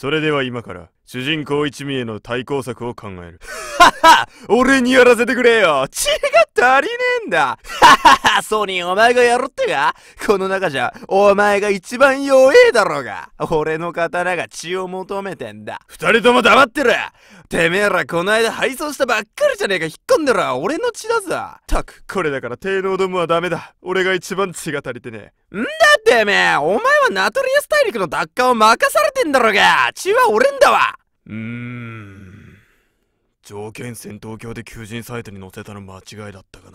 それでは今から主人公一味への対抗策を考える。はは俺にやらせてくれよ血が足りねえんだははソニーお前がやろってかこの中じゃお前が一番弱えだろうが俺の刀が血を求めてんだ二人とも黙ってろてめえらこないだ配送したばっかりじゃねえか引っ込んでろ俺の血だぞたくこれだから低能どもはダメだ俺が一番血が足りてねえんだってめえ、お前はナトリアス大陸の奪還を任されてんだろうが、血は俺んだわうーん。条件戦闘鏡で求人サイトに載せたの間違いだったか。